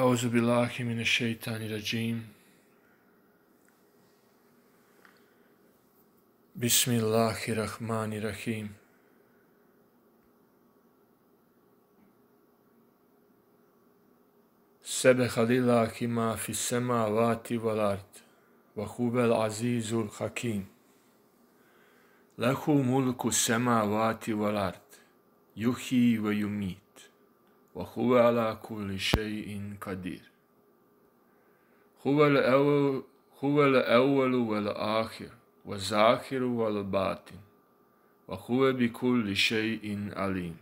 أعوذ بالله من الشيطان الرجيم بسم الله الرحمن الرحيم سبح لله ما في السماوات والأرض وهو العزيز الحكيم له ملك السماوات والأرض يحيي ويميت وهو على كل شيء قدير هو الأول, هو الأول والآخر والظاهر والباطن وهو بكل شيء عليم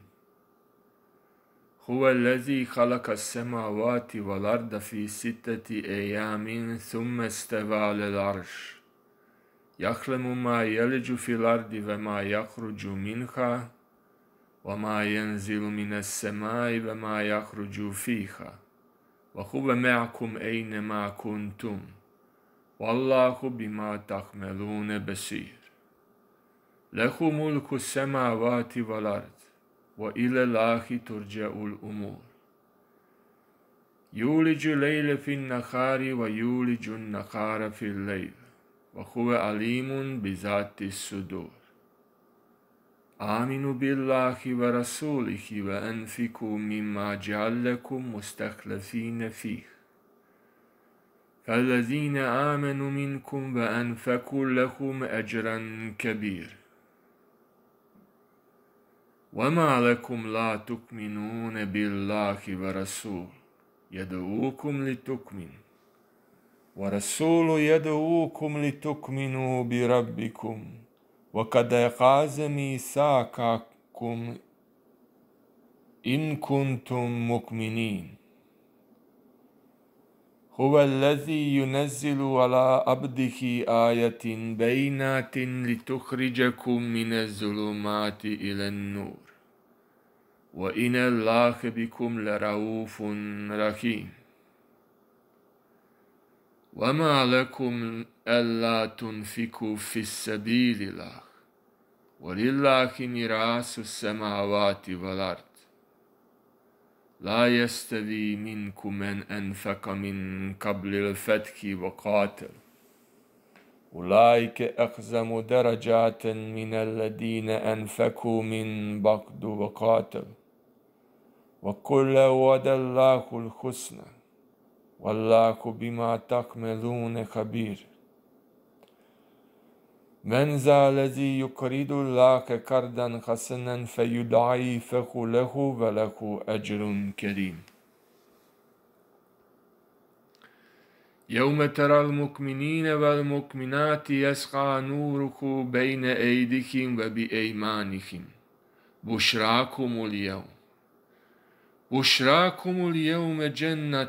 هو الذي خلق السماوات والأرض في ستة أيام ثم استوى على العرش يخلم ما يلج في الأرض وما يخرج منها وما ينزل من السماء وما يخرج فيها وهو معكم أينما كنتم والله بما تعملون بصير له ملك السماوات والأرض وإلى الله ترجع الأمور يولج الليل في النهار ويولج النهار في الليل وهو عليم بذات الصدور آمنوا بالله ورسوله وأنفقوا مما جعلكم مستخلفين فيه فالذين آمنوا منكم وأنفقوا لكم أجرا كبيرا وما لكم لا تؤمنون بالله ورسول يدعوكم لتؤمنوا ورسول يدعوكم لتؤمنوا بربكم وقد غاز ميثاقكم إن كنتم مؤمنين هو الذي ينزل على عبده آية بينات لتخرجكم من الظلمات إلى النور وإن الله بكم لرؤوف رحيم وما لكم ألا تنفقوا في السبيل الله ولله ميراث السماوات والأرض لا يستوي منكم من أنفق من قبل الفتح وقاتل أولئك أقزم درجات من الذين أنفقوا من بعد وقاتل وكل ود الله الحسنى والله بما تكملون خبير من ذا الذي يقرض الله قرضا حسنا فيضاعفه له وله أجر كريم يوم ترى المؤمنين والمؤمنات يسعى نورك بين أيديهم وبأيمانهم بشراكم اليوم بشراكم اليوم جنة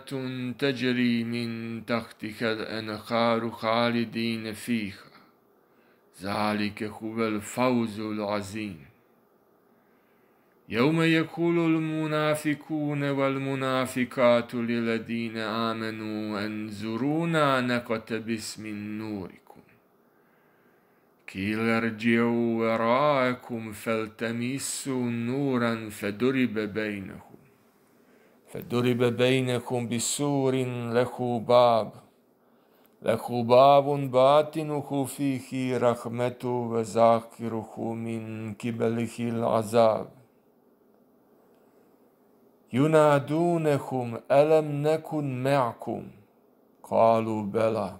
تجري من تحتها الأنهار خالدين فيها ذلك هو الفوز العظيم يوم يقول المنافقون والمنافقات للذين آمنوا انظرونا نقتبس من نوركم قيل ارجعوا وراءكم فالتمسوا نورا فدرب بينهم فضرب بينكم بسور له باب له باب باطنه فيه رحمة وذاكره من قبله العذاب ينادونكم ألم نكن معكم قالوا بلى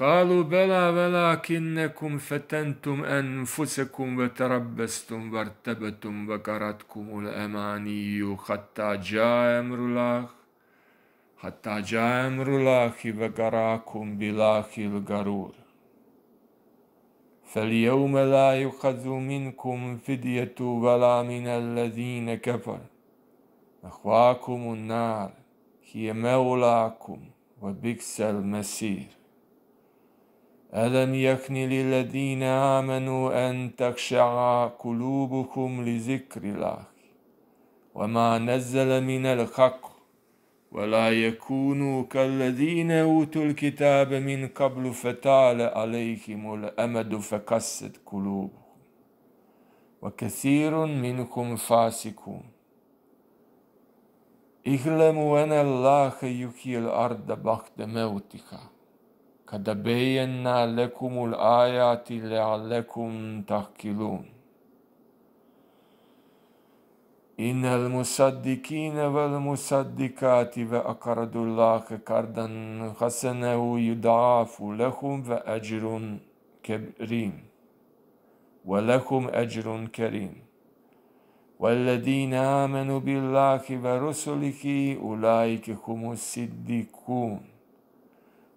قالوا بلى ولكنكم فتنتم أنفسكم وتربستم وارتبتم وكرتكم الأماني حتى جاء أمر الله حتى جاء أمر الله وقراكم بالله الغرور فاليوم لا يخذ منكم فدية ولا من الذين كفر أخواكم النار هي مولاكم وبكس المسير ألم يكن للذين آمنوا أن تخشع قلوبكم لذكر الله وما نزل من الحق ولا يكونوا كالذين أوتوا الكتاب من قبل فتال عليهم الأمد فقست قلوبهم وكثير منكم فاسقون اعلموا أن الله يحيي الأرض بعد موتها قد بينا لكم الآيات لعلكم تحكلون إن المصدقين والمصدقات وأقرضوا الله قرضا حسنا يضاعف لهم وأجر كريم ولكم أجر كريم والذين آمنوا بالله ورسله أولئك هم الصديقون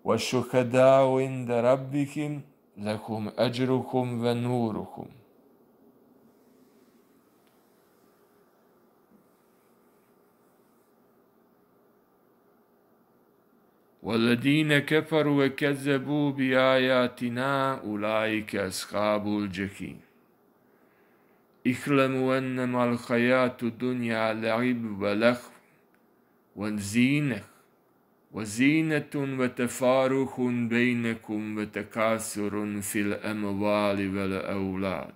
والشهداء عند ربكم لكم أجركم ونوركم والذين كفروا وكذبوا بآياتنا أولئك أصحاب الجحيم اخلموا أنما الحياة الدنيا لعب ولخ وزينه وزينة وتفارخ بينكم وتكاثر في الأموال والأولاد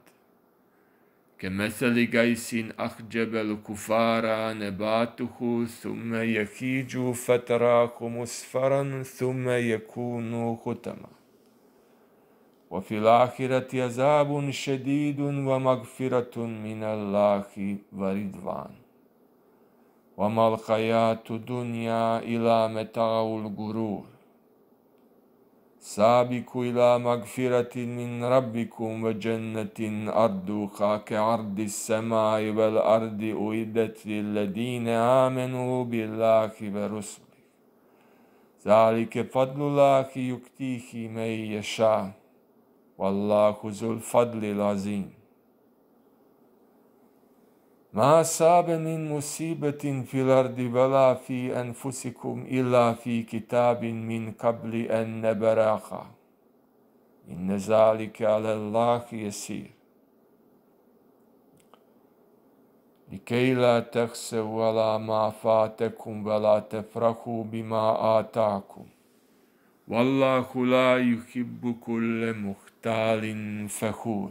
كمثل جيس أخجب الكفار نباته ثم يكيج فتراه مصفرا ثم يكون ختما وفي الآخرة عذاب شديد ومغفرة من الله ورضوان وما الحياة الدنيا إلا متاع الغرور سابقوا إلى مغفرة من ربكم وجنة أرضها كعرض السماء والأرض أعدت للذين آمنوا بالله ورسله ذلك فضل الله يكتيه من يشاء والله ذو الفضل العظيم ما أصاب من مصيبة في الأرض ولا في أنفسكم إلا في كتاب من قبل أن نبراها إن ذلك على الله يسير لكي لا تخسوا ولا ما فاتكم ولا تفرحوا بما آتاكم والله لا يحب كل مختال فخور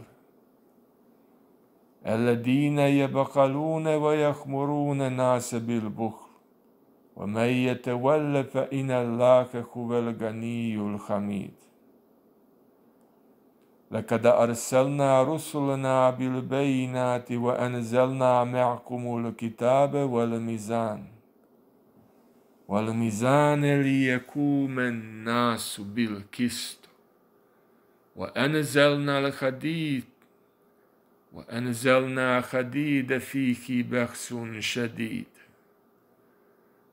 الذين يبخلون ويخمرون الناس بالبخل ومن يتولى فإن الله هو الغني الحميد لقد أرسلنا رسلنا بالبينات وأنزلنا معكم الكتاب والميزان والميزان ليقوم الناس بالقسط وأنزلنا الحديث وأنزلنا خديد فيه بخس شديد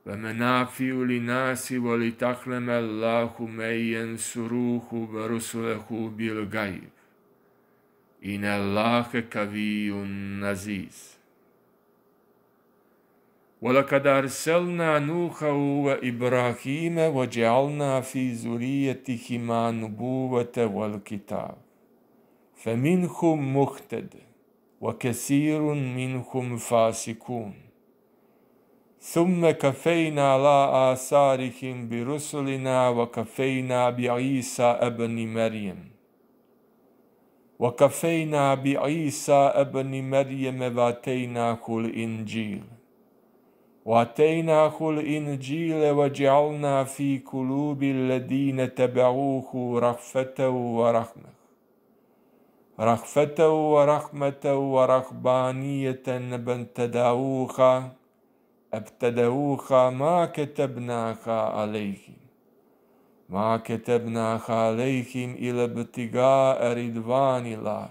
ومنافع لناس ولتعلم الله من ينصروه ورسله بالغيب إن الله قوي عزيز ولقد أرسلنا نوحا وإبراهيم وجعلنا في ذريتهما النبوة والكتاب فمنهم مهتد وكثير منهم فاسقون ثم كفينا على آثارهم برسلنا وكفينا بعيسى ابن مريم وكفينا بعيسى ابن مريم واتيناه الإنجيل واتيناه الإنجيل وجعلنا في قلوب الذين تبعوه رحمه ورحمة رخفة ورحمة ورهبانية تداوخا ابتدوخا ما كتبناها عليهم ما كتبناها عليهم إلا ابتغاء رضوان الله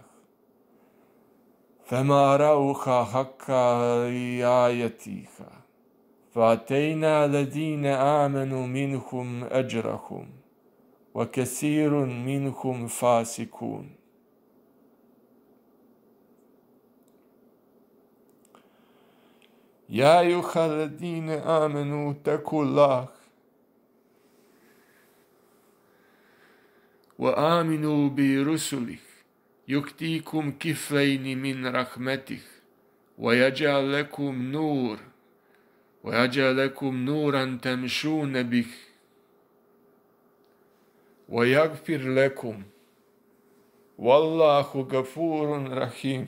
فما روخا حقا رعايتيخا فأتينا الذين آمنوا منهم أجرهم وكثير منهم فاسقون يا أيها الذين آمنوا اتقوا الله وآمنوا برسله يكتيكم كفين من رحمته ويجعل لكم نور ويجعل لكم نورا تمشون به ويغفر لكم والله غفور رحيم